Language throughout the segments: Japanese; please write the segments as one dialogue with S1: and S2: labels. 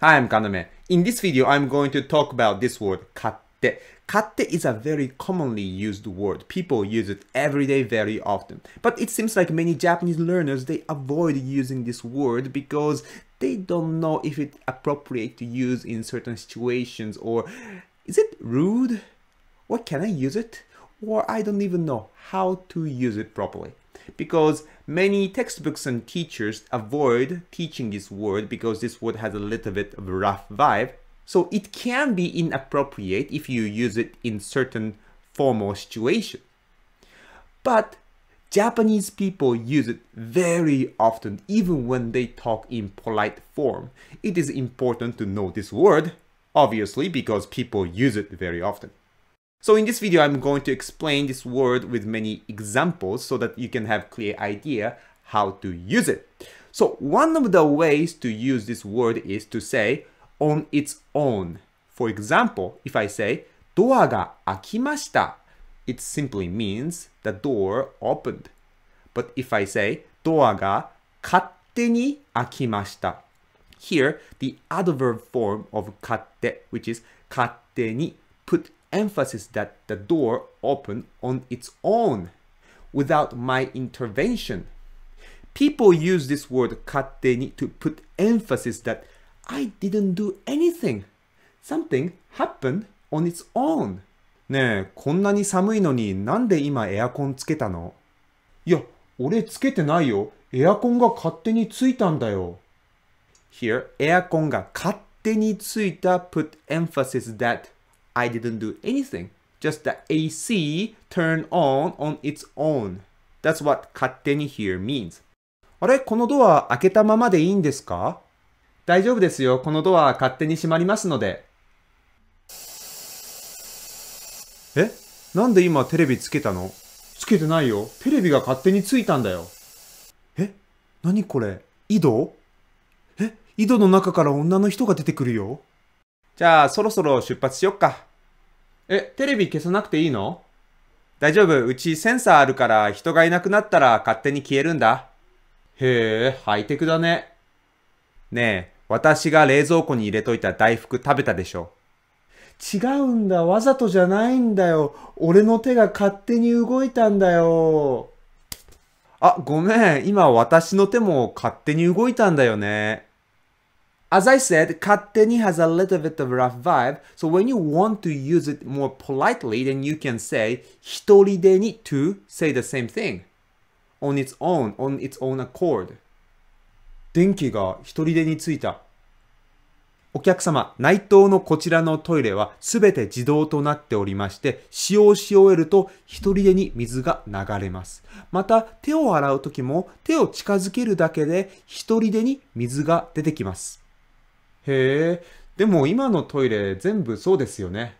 S1: Hi, I'm Kaname. In this video, I'm going to talk about this word katte. Katte is a very commonly used word. People use it every day very often. But it seems like many Japanese learners, they avoid using this word because they don't know if it's appropriate to use in certain situations or is it rude? Or can I use it? Or I don't even know how to use it properly. Because Many textbooks and teachers avoid teaching this word because this word has a little bit of a rough vibe. So it can be inappropriate if you use it in certain formal situation. But Japanese people use it very often, even when they talk in polite form. It is important to know this word, obviously, because people use it very often. So in this video, I'm going to explain this word with many examples so that you can have clear idea how to use it. So one of the ways to use this word is to say on its own. For example, if I say ドアが開きました it simply means the door opened. But if I say ドアが勝手に開きました here the adverb form of 勝手 which is 勝手に put emphasis that the door opened on its own without my intervention. People use this word katteni to put emphasis that I didn't do anything. Something happened on its own. ねえ、こんなに寒いのになんで今エアコンつけたのいや、俺つけてないよ。エアコンが勝手についたんだよ。Here, エアコンが勝手についた put emphasis that I didn't do anything. Just the AC turned on on its own. That's what 勝手に here means. あれこのドア開けたままでいいんですか大丈夫ですよ。このドア勝手に閉まりますので。えなんで今テレビつけたのつけてないよ。テレビが勝手についたんだよ。え何これ井戸え井戸の中から女の人が出てくるよ。じゃあそろそろ出発しよっか。え、テレビ消さなくていいの大丈夫、うちセンサーあるから人がいなくなったら勝手に消えるんだ。へえ、ハイテクだね。ねえ、私が冷蔵庫に入れといた大福食べたでしょ。違うんだ、わざとじゃないんだよ。俺の手が勝手に動いたんだよ。あ、ごめん、今私の手も勝手に動いたんだよね。As I said, katteni has a little bit of rough vibe, so when you want to use it more politely, then you can say hitoride ni to say the same thing. on its own, on its own accord. 電気が一人でについた。お客様、内藤のこちらのトイレはすべて自動となっておりまして、使用し終えると一人でに水が流れます。また、手を洗うときも手を近づけるだけで一人でに水が出てきます。へえ、でも今のトイレ全部そうですよね。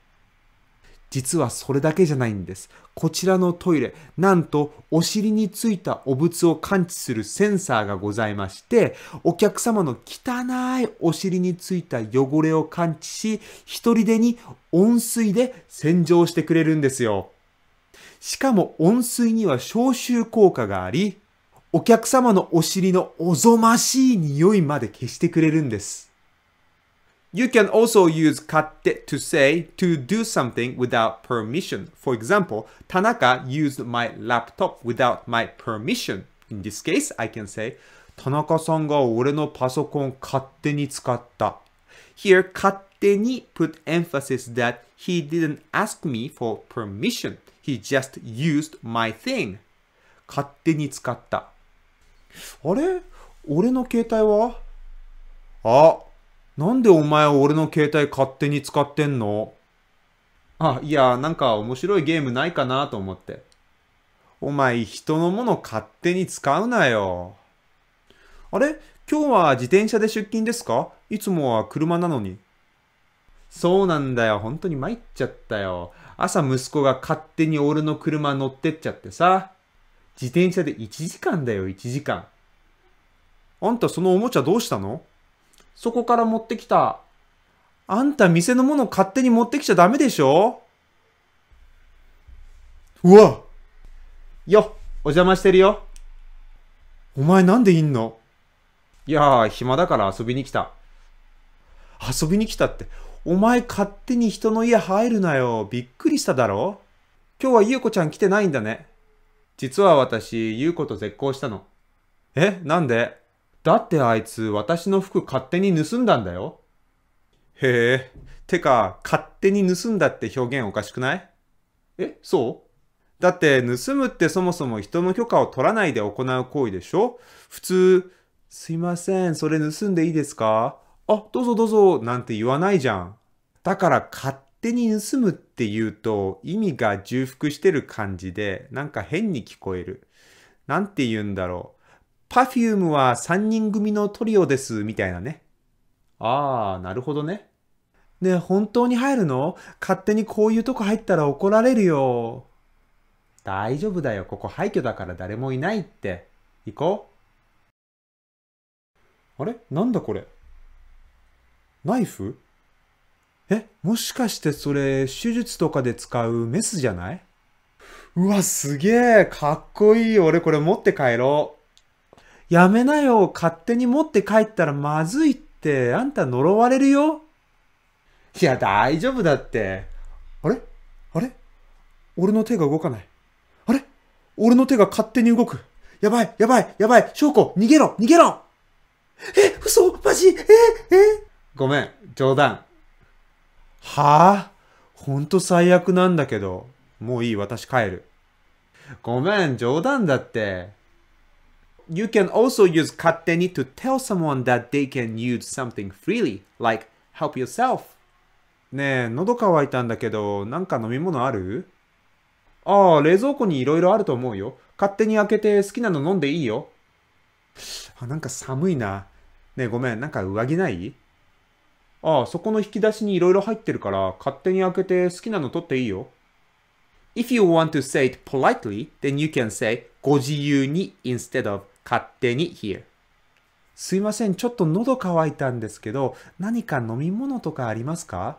S1: 実はそれだけじゃないんです。こちらのトイレ、なんとお尻についた汚物を感知するセンサーがございまして、お客様の汚いお尻についた汚れを感知し、一人でに温水で洗浄してくれるんですよ。しかも温水には消臭効果があり、お客様のお尻のおぞましい匂いまで消してくれるんです。You can also use katte to say to do something without permission. For example, Tanaka used my laptop without my permission. In this case, I can say Here, 勝手に put emphasis that he didn't ask me for permission. He just used my thing. 勝手に使った。あれ俺の携帯はあ、なんでお前俺の携帯勝手に使ってんのあ、いや、なんか面白いゲームないかなと思って。お前人のもの勝手に使うなよ。あれ今日は自転車で出勤ですかいつもは車なのに。そうなんだよ。本当に参っちゃったよ。朝息子が勝手に俺の車乗ってっちゃってさ。自転車で1時間だよ、1時間。あんたそのおもちゃどうしたのそこから持ってきた。あんた店のもの勝手に持ってきちゃダメでしょうわよ、お邪魔してるよ。お前なんでいんのいやー、暇だから遊びに来た。遊びに来たって、お前勝手に人の家入るなよ。びっくりしただろ今日はゆうこちゃん来てないんだね。実は私、ゆうこと絶交したの。えなんでだってあいつ私の服勝手に盗んだんだよ。へえ。てか、勝手に盗んだって表現おかしくないえ、そうだって盗むってそもそも人の許可を取らないで行う行為でしょ普通、すいません、それ盗んでいいですかあ、どうぞどうぞ、なんて言わないじゃん。だから勝手に盗むって言うと意味が重複してる感じでなんか変に聞こえる。なんて言うんだろう。Perfume は3人組のトリオです、みたいなね。ああ、なるほどね。ねえ、本当に入るの勝手にこういうとこ入ったら怒られるよ。大丈夫だよ、ここ廃墟だから誰もいないって。行こう。あれなんだこれナイフえ、もしかしてそれ、手術とかで使うメスじゃないうわ、すげえ、かっこいい。俺これ持って帰ろう。やめなよ、勝手に持って帰ったらまずいって、あんた呪われるよ。いや、大丈夫だって。あれあれ俺の手が動かない。あれ俺の手が勝手に動く。やばい、やばい、やばい、証拠、逃げろ、逃げろえ、嘘マジえ、えごめん、冗談。はあほんと最悪なんだけど。もういい、私帰る。ごめん、冗談だって。you can also use 勝手に t to tell someone that they can use something freely, like help yourself. ねえ、喉乾いたんだけど、なんか飲み物あるああ、冷蔵庫にいろいろあると思うよ。勝手に開けて好きなの飲んでいいよ。あ、なんか寒いな。ねえ、ごめん、なんか上着ないああ、そこの引き出しにいろいろ入ってるから、勝手に開けて好きなの取っていいよ。If you want to say it politely, then you can say ご自由に instead of 勝手に here。すいません、ちょっと喉乾いたんですけど、何か飲み物とかありますか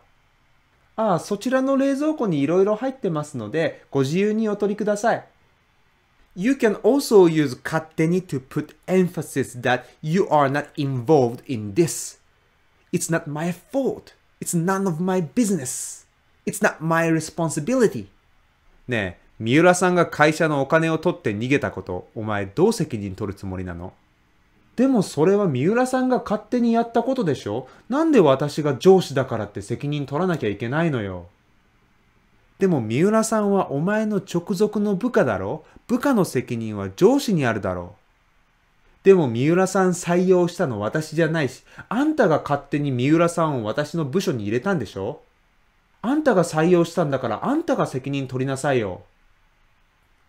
S1: ああ、そちらの冷蔵庫にいろいろ入ってますので、ご自由にお取りください。You can also use 勝手に to put emphasis that you are not involved in this. It's not my fault. It's none of my business. It's not my responsibility. ねえ、三浦さんが会社のお金を取って逃げたこと、お前どう責任取るつもりなのでもそれは三浦さんが勝手にやったことでしょなんで私が上司だからって責任取らなきゃいけないのよ。でも三浦さんはお前の直属の部下だろ部下の責任は上司にあるだろう。でも三浦さん採用したの私じゃないし、あんたが勝手に三浦さんを私の部署に入れたんでしょあんたが採用したんだからあんたが責任取りなさいよ。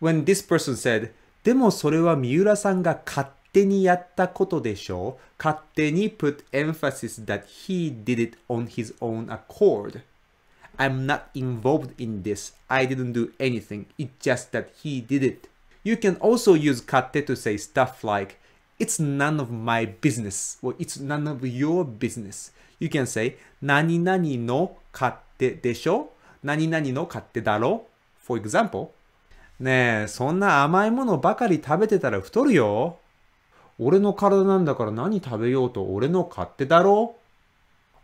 S1: when this person said, でもそれは三浦さんが勝手にやったことでしょう勝手に put emphasis that he did it on his own accord. I'm not involved in this. I didn't do anything. It's just that he did it. You can also use "勝手" to say stuff like, it's none of my business Well, it's none of your business. You can say, 何々の勝手でしょ何々の勝手だろ For example, ねえ、そんな甘いものばかり食べてたら太るよ。俺の体なんだから何食べようと俺の勝手だろ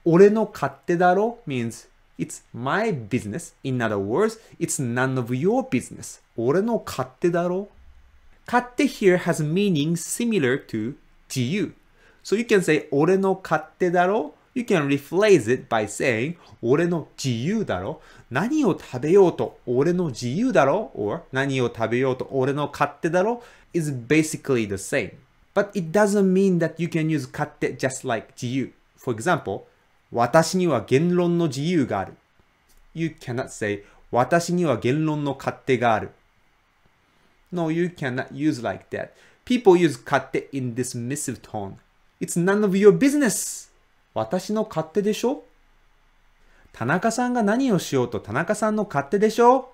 S1: 俺の勝手だろ means it's my business. In other words, it's none of your business. 俺の勝手だろ勝手 here has meaning similar to 自由。So you can say 俺の勝手だろ You can rephrase it by saying 俺の自由だろ何を食べようと俺の自由だろ or 何を食べようと俺の勝手だろ is basically the same. But it doesn't mean that you can use 勝手 just like 自由。For example, 私には言論の自由がある。You cannot say 私には言論の勝手がある。No, you cannot use like that. People use 勝手 in dismissive tone. It's none of your business! 私の勝手でしょ田中さんが何をしようと田中さんの勝手でしょ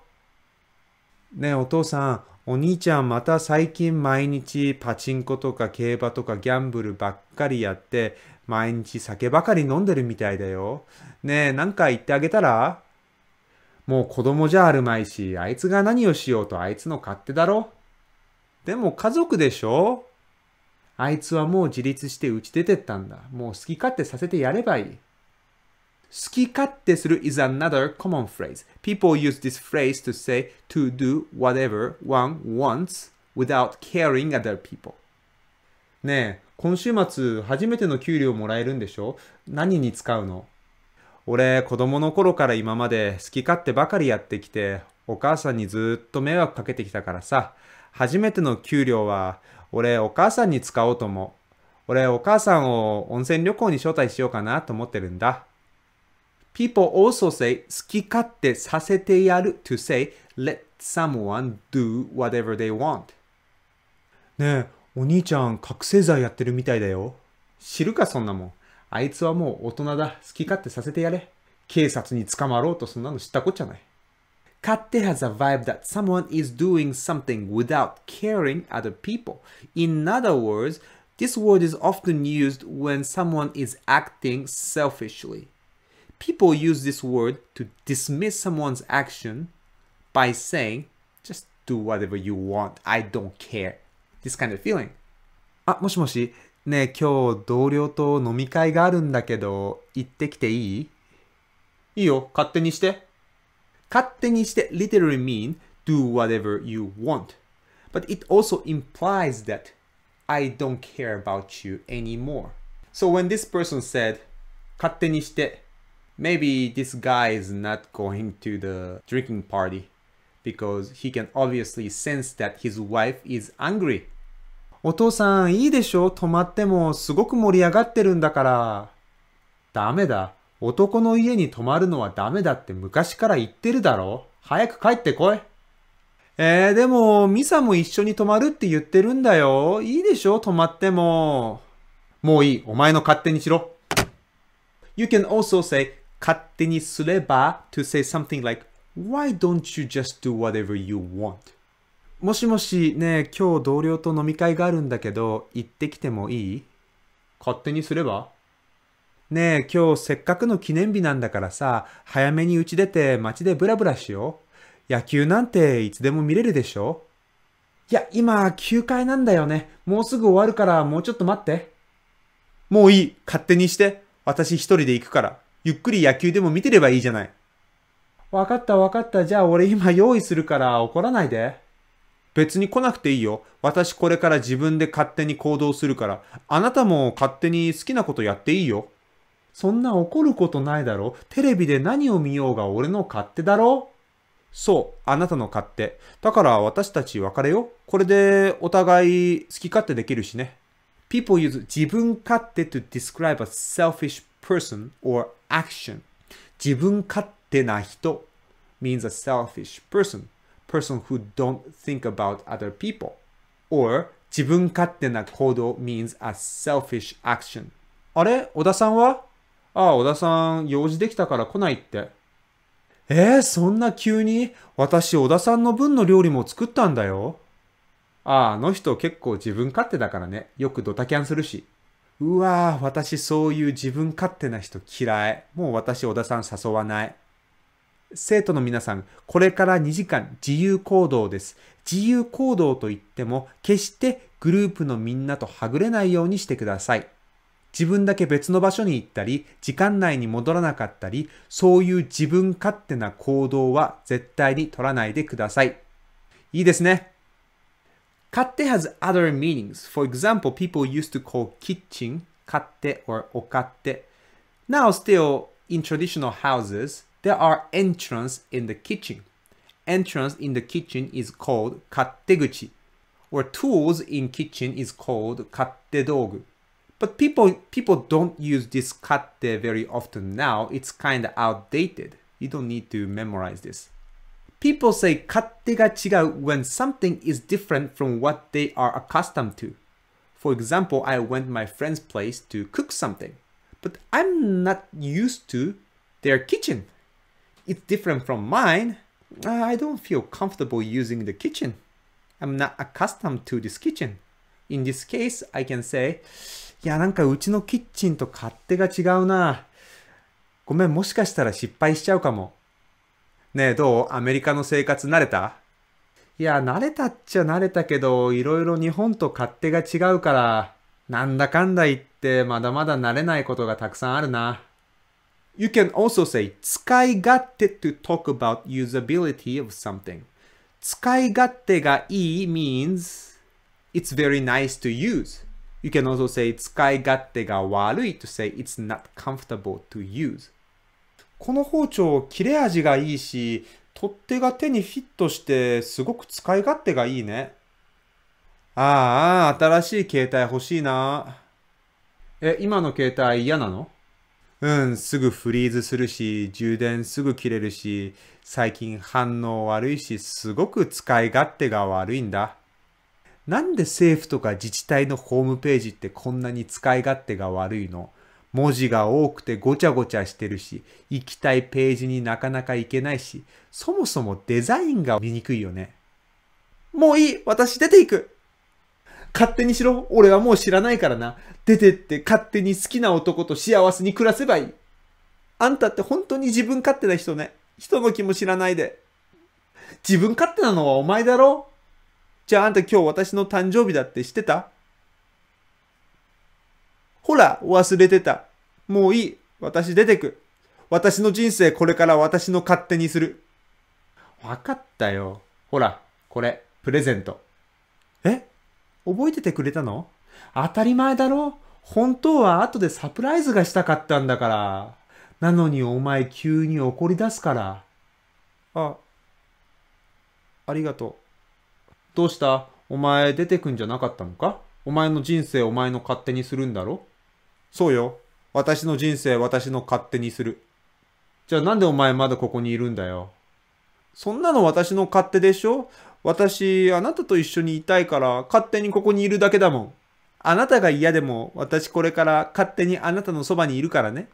S1: ねえお父さん、お兄ちゃんまた最近毎日パチンコとか競馬とかギャンブルばっかりやって毎日酒ばかり飲んでるみたいだよ。ねえ、なんか言ってあげたらもう子供じゃあるまいし、あいつが何をしようとあいつの勝手だろでも家族でしょあいつはもう自立して打ち出てったんだ。もう好き勝手させてやればいい。好き勝手する is another common phrase. People use this phrase to say to do whatever one wants without caring other people. ねえ、今週末初めての給料もらえるんでしょ何に使うの俺、子供の頃から今まで好き勝手ばかりやってきて、お母さんにずっと迷惑かけてきたからさ、初めての給料は俺、お母さんに使おうと思う。俺、お母さんを温泉旅行に招待しようかなと思ってるんだ。People also say 好き勝手させてやる to say let someone do whatever they want. ねえ、お兄ちゃん覚醒剤やってるみたいだよ。知るかそんなもん。あいつはもう大人だ。好き勝手させてやれ。警察に捕まろうとそんなの知ったこっちゃない。Katte has a vibe that someone is doing something without caring other people. In other words, this word is often used when someone is acting selfishly. People use this word to dismiss someone's action by saying, just do whatever you want, I don't care. This kind of feeling. Ah, あ、もしもし。ねえ、今日同僚と飲み会があるんだけど、行ってきていいいいよ、勝手にして。勝手にして literally mean do whatever you want. But it also implies that I don't care about you anymore. So when this person said 勝手にして maybe this guy is not going to the drinking party because he can obviously sense that his wife is angry. お父さんいいでしょ泊まってもすごく盛り上がってるんだから。ダメだ。男の家に泊まるのはダメだって昔から言ってるだろ早く帰ってこい。えー、でも、ミサも一緒に泊まるって言ってるんだよ。いいでしょ泊まっても。もういい。お前の勝手にしろ。You can also say 勝手にすれば to say something like Why don't you just do whatever you want? もしもしね、今日同僚と飲み会があるんだけど、行ってきてもいい勝手にすればねえ、今日せっかくの記念日なんだからさ、早めに家出て街でブラブラしよう。野球なんていつでも見れるでしょいや、今、休階なんだよね。もうすぐ終わるから、もうちょっと待って。もういい。勝手にして。私一人で行くから。ゆっくり野球でも見てればいいじゃない。わかったわかった。じゃあ俺今用意するから怒らないで。別に来なくていいよ。私これから自分で勝手に行動するから、あなたも勝手に好きなことやっていいよ。そんな怒ることないだろテレビで何を見ようが俺の勝手だろそう、あなたの勝手。だから私たち別れよ。これでお互い好き勝手できるしね。People use 自分勝手 to describe a selfish person or action. 自分勝手な人 means a selfish person. Person who don't think about other people. Or 自分勝手な行動 means a selfish action. あれ小田さんはああ、小田さん、用事できたから来ないって。えー、そんな急に私、小田さんの分の料理も作ったんだよ。ああ、あの人結構自分勝手だからね。よくドタキャンするし。うわぁ、私そういう自分勝手な人嫌い。もう私、小田さん誘わない。生徒の皆さん、これから2時間自由行動です。自由行動といっても、決してグループのみんなとはぐれないようにしてください。自分だけ別の場所に行ったり、時間内に戻らなかったり、そういう自分勝手な行動は絶対に取らないでください。いいですね。勝手 has other meanings. For example, people used to call kitchen 勝手 or お勝手 Now still, in traditional houses, there are entrance in the kitchen. Entrance in the kitchen is called 勝手口 or tools in kitchen is called 勝手道具 But people, people don't use this katte very often now. It's kind of outdated. You don't need to memorize this. People say katte ga chigau when something is different from what they are accustomed to. For example, I went my friend's place to cook something, but I'm not used to their kitchen. It's different from mine. Ah, I don't feel comfortable using the kitchen. I'm not accustomed to this kitchen. In this case, I can say, いや、なんかうちのキッチンと勝手が違うな。ごめん、もしかしたら失敗しちゃうかも。ねえ、どうアメリカの生活慣れたいや、慣れたっちゃ慣れたけど、いろいろ日本と勝手が違うから、なんだかんだ言って、まだまだ慣れないことがたくさんあるな。You can also say 使い勝手 to talk about usability of something. 使い勝手がいい means it's very nice to use. You can also say 使い勝手が悪い to say it's not comfortable to use. この包丁、切れ味がいいし、取っ手が手にフィットしてすごく使い勝手がいいね。ああ、新しい携帯欲しいな。え、今の携帯嫌なのうん、すぐフリーズするし、充電すぐ切れるし、最近反応悪いし、すごく使い勝手が悪いんだ。なんで政府とか自治体のホームページってこんなに使い勝手が悪いの文字が多くてごちゃごちゃしてるし、行きたいページになかなか行けないし、そもそもデザインが見にくいよね。もういい私出ていく勝手にしろ俺はもう知らないからな。出てって勝手に好きな男と幸せに暮らせばいい。あんたって本当に自分勝手な人ね。人の気も知らないで。自分勝手なのはお前だろじゃああんた今日私の誕生日だって知ってたほら、忘れてた。もういい。私出てく。私の人生これから私の勝手にする。わかったよ。ほら、これ、プレゼント。え覚えててくれたの当たり前だろ本当は後でサプライズがしたかったんだから。なのにお前急に怒り出すから。あ、ありがとう。どうしたお前出てくんじゃなかったのかお前の人生お前の勝手にするんだろそうよ。私の人生私の勝手にする。じゃあなんでお前まだここにいるんだよ。そんなの私の勝手でしょ私、あなたと一緒にいたいから勝手にここにいるだけだもん。あなたが嫌でも私これから勝手にあなたのそばにいるからね。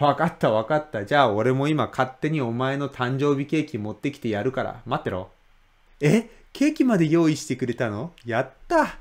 S1: わかったわかった。じゃあ俺も今勝手にお前の誕生日ケーキ持ってきてやるから。待ってろ。えケーキまで用意してくれたのやった